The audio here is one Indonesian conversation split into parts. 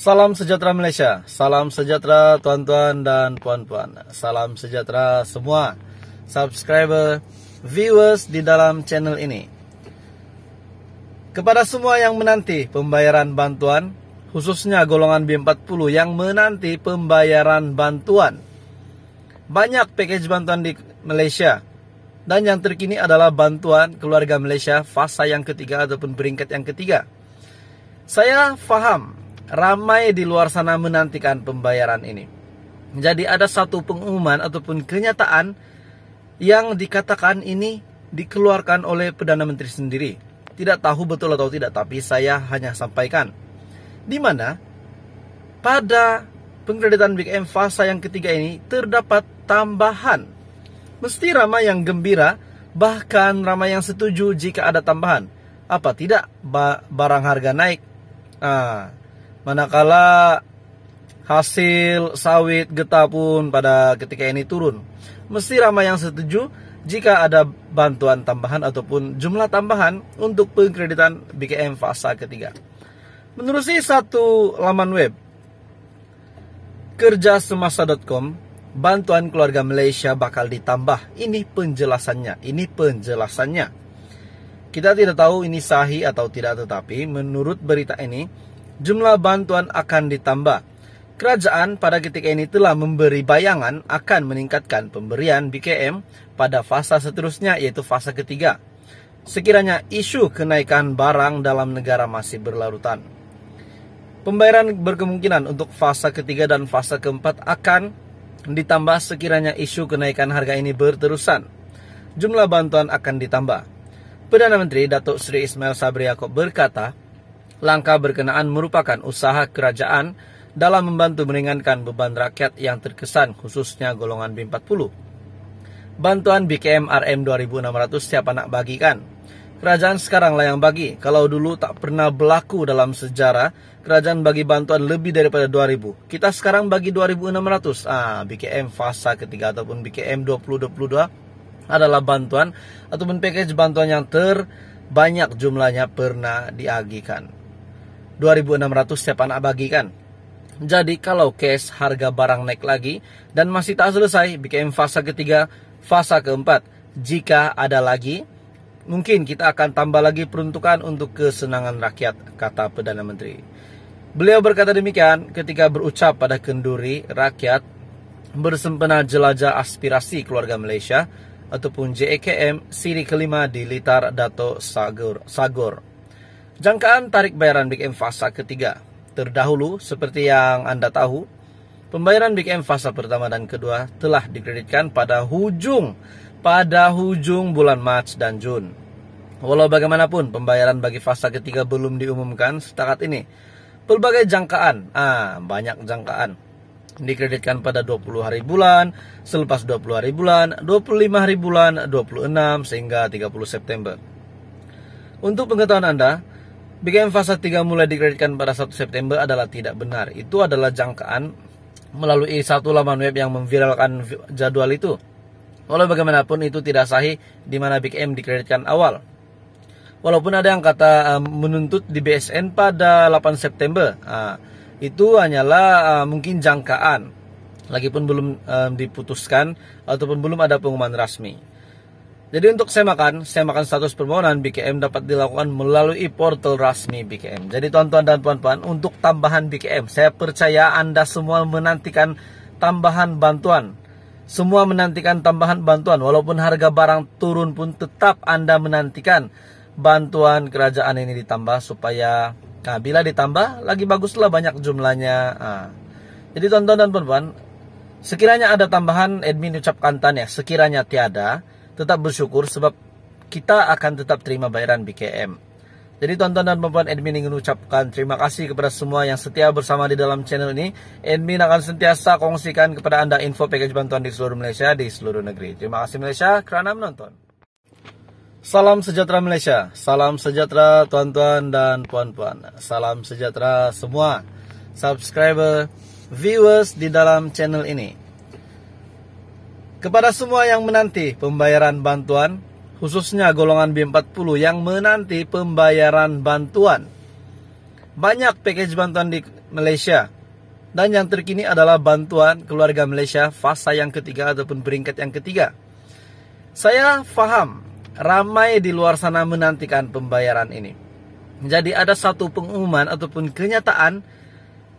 Salam sejahtera Malaysia, salam sejahtera tuan-tuan dan puan-puan, salam sejahtera semua subscriber, viewers di dalam channel ini. Kepada semua yang menanti pembayaran bantuan, khususnya golongan B40 yang menanti pembayaran bantuan, banyak package bantuan di Malaysia. Dan yang terkini adalah bantuan keluarga Malaysia fasa yang ketiga ataupun peringkat yang ketiga. Saya faham Ramai di luar sana menantikan pembayaran ini. Jadi ada satu pengumuman ataupun kenyataan yang dikatakan ini dikeluarkan oleh Perdana Menteri sendiri. Tidak tahu betul atau tidak, tapi saya hanya sampaikan. Di mana pada pengkreditan M fase yang ketiga ini terdapat tambahan. Mesti ramai yang gembira, bahkan ramai yang setuju jika ada tambahan. Apa tidak barang harga naik? Ah, Manakala hasil sawit getah pun pada ketika ini turun. Mesti ramai yang setuju jika ada bantuan tambahan ataupun jumlah tambahan untuk pengkreditan BKM fasa ketiga. Menurut si satu laman web kerjasemasa.com bantuan keluarga Malaysia bakal ditambah. Ini penjelasannya, ini penjelasannya. Kita tidak tahu ini sahih atau tidak tetapi menurut berita ini jumlah bantuan akan ditambah. Kerajaan pada ketika ini telah memberi bayangan akan meningkatkan pemberian BKM pada fase seterusnya yaitu fase ketiga. Sekiranya isu kenaikan barang dalam negara masih berlarutan. Pembayaran berkemungkinan untuk fase ketiga dan fase keempat akan ditambah sekiranya isu kenaikan harga ini berterusan. Jumlah bantuan akan ditambah. Perdana Menteri Datuk Sri Ismail Sabri Yaakob berkata, Langkah berkenaan merupakan usaha kerajaan dalam membantu meringankan beban rakyat yang terkesan khususnya golongan B40. Bantuan BKM RM 2600 siapa anak bagikan. Kerajaan sekarang layang bagi, kalau dulu tak pernah berlaku dalam sejarah, kerajaan bagi bantuan lebih daripada 2000. Kita sekarang bagi 2600. Ah, BKM fasa ketiga ataupun BKM 2022 adalah bantuan ataupun package bantuan yang terbanyak jumlahnya pernah diagikan. 2.600 setiap anak bagikan. Jadi kalau cash harga barang naik lagi dan masih tak selesai BKM fase ketiga, fase keempat. Jika ada lagi, mungkin kita akan tambah lagi peruntukan untuk kesenangan rakyat, kata Perdana Menteri. Beliau berkata demikian ketika berucap pada kenduri rakyat bersempena jelajah aspirasi keluarga Malaysia ataupun JEKM siri kelima di Litar Dato Sagar. Sagor. Jangkaan tarik bayaran BKM fasa ketiga. Terdahulu, seperti yang Anda tahu, pembayaran BKM fasa pertama dan kedua telah dikreditkan pada hujung pada hujung bulan Maret dan Jun. Walau bagaimanapun, pembayaran bagi fasa ketiga belum diumumkan setakat ini. Pelbagai jangkaan, ah banyak jangkaan, dikreditkan pada 20 hari bulan, selepas 20 hari bulan, 25 hari bulan, 26 sehingga 30 September. Untuk pengetahuan Anda, BKM fase 3 mulai dikreditkan pada 1 September adalah tidak benar. Itu adalah jangkaan melalui satu laman web yang memviralkan jadwal itu. Walau bagaimanapun itu tidak sahih di mana BKM dikreditkan awal. Walaupun ada yang kata uh, menuntut di BSN pada 8 September, uh, itu hanyalah uh, mungkin jangkaan. Lagipun belum eh, diputuskan ataupun belum ada pengumuman resmi. Jadi untuk saya makan, saya makan status permohonan BKM dapat dilakukan melalui portal resmi BKM. Jadi tuan-tuan dan puan-puan, untuk tambahan BKM, saya percaya Anda semua menantikan tambahan bantuan. Semua menantikan tambahan bantuan, walaupun harga barang turun pun tetap Anda menantikan bantuan kerajaan ini ditambah supaya nah, bila ditambah lagi baguslah banyak jumlahnya. Nah. Jadi tuan-tuan dan puan-puan, sekiranya ada tambahan admin ucapkan tanya, sekiranya tiada, tetap bersyukur sebab kita akan tetap terima bayaran BKM. Jadi tonton dan perempuan admin ingin ucapkan terima kasih kepada semua yang setia bersama di dalam channel ini. Admin akan sentiasa kongsikan kepada Anda info package bantuan di seluruh Malaysia, di seluruh negeri. Terima kasih Malaysia kerana menonton. Salam sejahtera Malaysia, salam sejahtera tuan-tuan dan puan-puan, salam sejahtera semua subscriber, viewers di dalam channel ini. Kepada semua yang menanti pembayaran bantuan, khususnya golongan B40 yang menanti pembayaran bantuan. Banyak package bantuan di Malaysia. Dan yang terkini adalah bantuan keluarga Malaysia fasa yang ketiga ataupun peringkat yang ketiga. Saya faham ramai di luar sana menantikan pembayaran ini. Jadi ada satu pengumuman ataupun kenyataan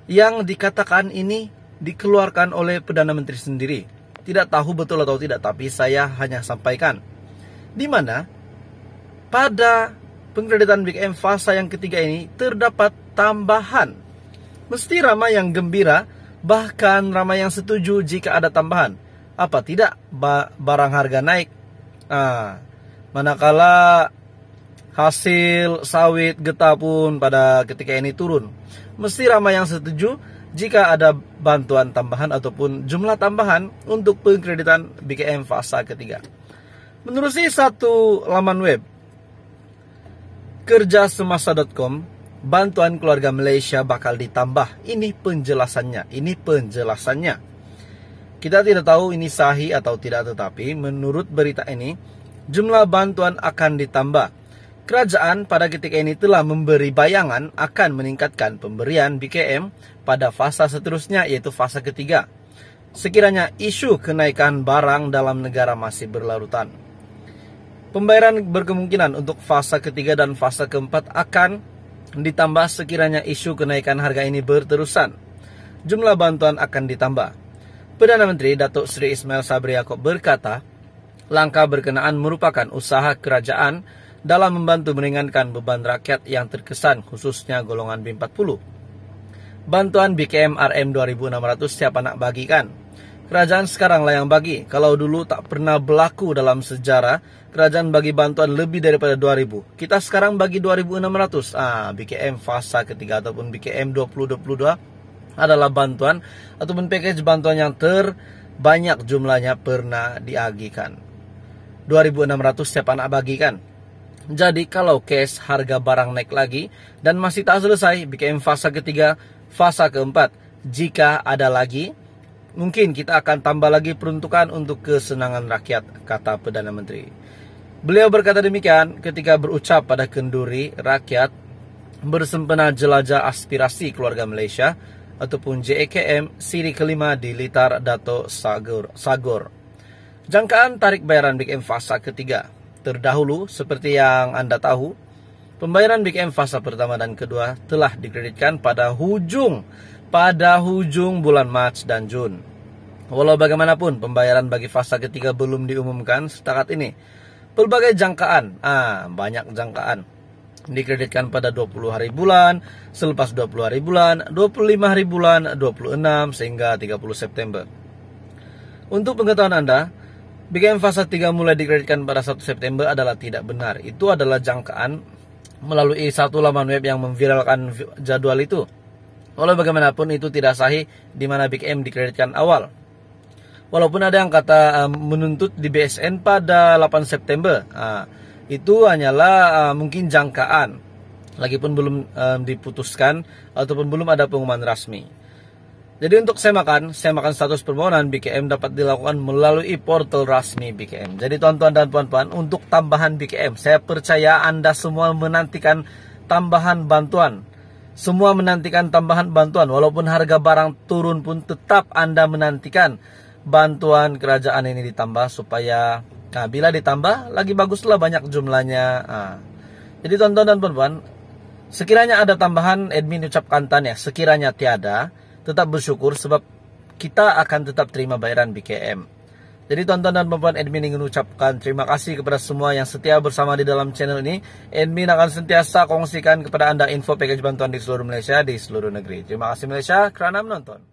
yang dikatakan ini dikeluarkan oleh Perdana Menteri sendiri tidak tahu betul atau tidak, tapi saya hanya sampaikan. Di mana pada pengkreditan Big M fase yang ketiga ini terdapat tambahan. Mesti ramai yang gembira, bahkan ramai yang setuju jika ada tambahan. Apa tidak ba barang harga naik? Nah, manakala hasil sawit getah pun pada ketika ini turun. Mesti ramai yang setuju, jika ada bantuan tambahan ataupun jumlah tambahan untuk pengkreditan BKM fase ketiga. menurut si satu laman web kerjasemasa.com, bantuan keluarga Malaysia bakal ditambah. Ini penjelasannya, ini penjelasannya. Kita tidak tahu ini sahih atau tidak tetapi menurut berita ini jumlah bantuan akan ditambah Kerajaan pada ketika ini telah memberi bayangan akan meningkatkan pemberian BKM pada fasa seterusnya yaitu fasa ketiga. Sekiranya isu kenaikan barang dalam negara masih berlarutan. Pembayaran berkemungkinan untuk fasa ketiga dan fasa keempat akan ditambah sekiranya isu kenaikan harga ini berterusan. Jumlah bantuan akan ditambah. Perdana Menteri Datuk Sri Ismail Sabri Yaakob berkata, langkah berkenaan merupakan usaha kerajaan dalam membantu meringankan beban rakyat yang terkesan khususnya golongan B40. Bantuan BKM RM 2600 setiap anak bagikan. Kerajaan sekarang lah yang bagi. Kalau dulu tak pernah berlaku dalam sejarah, kerajaan bagi bantuan lebih daripada 2000. Kita sekarang bagi 2600. Ah, BKM fasa ketiga ataupun BKM 2022 adalah bantuan ataupun package bantuan yang terbanyak jumlahnya pernah diagikan. 2600 setiap anak bagikan. Jadi kalau cash harga barang naik lagi dan masih tak selesai BKM fase ketiga, fase keempat. Jika ada lagi, mungkin kita akan tambah lagi peruntukan untuk kesenangan rakyat, kata Perdana Menteri. Beliau berkata demikian ketika berucap pada kenduri rakyat bersempena jelajah aspirasi keluarga Malaysia ataupun JEKM siri kelima di Litar Dato Sagor. Jangkaan tarik bayaran BKM fase ketiga Terdahulu, seperti yang Anda tahu, pembayaran Big M fase pertama dan kedua telah dikreditkan pada hujung pada hujung bulan Maret dan Jun. Walau bagaimanapun, pembayaran bagi fase ketiga belum diumumkan setakat ini. Pelbagai jangkaan, ah banyak jangkaan, dikreditkan pada 20 hari bulan, selepas 20 hari bulan, 25 hari bulan, 26 sehingga 30 September. Untuk pengetahuan Anda, BKM fase 3 mulai dikreditkan pada 1 September adalah tidak benar. Itu adalah jangkaan melalui satu laman web yang memviralkan jadwal itu. Walau bagaimanapun itu tidak sahih di mana BKM dikreditkan awal. Walaupun ada yang kata eh, menuntut di BSN pada 8 September, ah, itu hanyalah eh, mungkin jangkaan. Lagipun belum eh, diputuskan ataupun belum ada pengumuman resmi. Jadi untuk saya makan, saya makan status permohonan BKM dapat dilakukan melalui portal resmi BKM. Jadi tuan-tuan dan puan-puan, untuk tambahan BKM, saya percaya Anda semua menantikan tambahan bantuan. Semua menantikan tambahan bantuan, walaupun harga barang turun pun tetap Anda menantikan bantuan kerajaan ini ditambah supaya nah, bila ditambah lagi baguslah banyak jumlahnya. Nah. Jadi tuan-tuan dan puan-puan, sekiranya ada tambahan admin ucapkan tanya, sekiranya tiada, tetap bersyukur sebab kita akan tetap terima bayaran BKM. Jadi tonton dan perempuan admin ingin ucapkan terima kasih kepada semua yang setia bersama di dalam channel ini. Admin akan sentiasa kongsikan kepada Anda info package bantuan di seluruh Malaysia, di seluruh negeri. Terima kasih Malaysia kerana menonton.